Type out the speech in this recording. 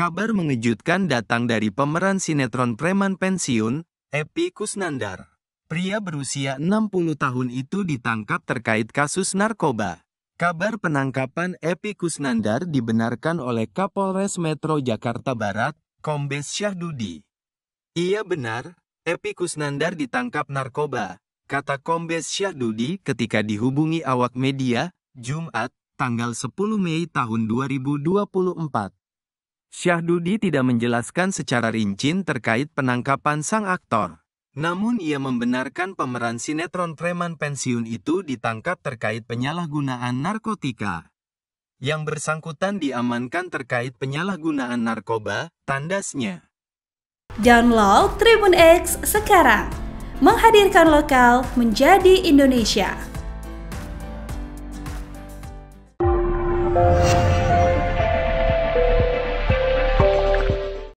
Kabar mengejutkan datang dari pemeran sinetron preman pensiun, Epi Kusnandar. Pria berusia 60 tahun itu ditangkap terkait kasus narkoba. Kabar penangkapan Epi Kusnandar dibenarkan oleh Kapolres Metro Jakarta Barat, Kombes Syahdudi. Ia benar, Epi Kusnandar ditangkap narkoba, kata Kombes Syahdudi ketika dihubungi awak media, Jumat, tanggal 10 Mei tahun 2024. Syahdudi tidak menjelaskan secara rinci terkait penangkapan sang aktor. Namun ia membenarkan pemeran sinetron preman pensiun itu ditangkap terkait penyalahgunaan narkotika. Yang bersangkutan diamankan terkait penyalahgunaan narkoba, tandasnya. Download Tribun X sekarang. Menghadirkan lokal menjadi Indonesia.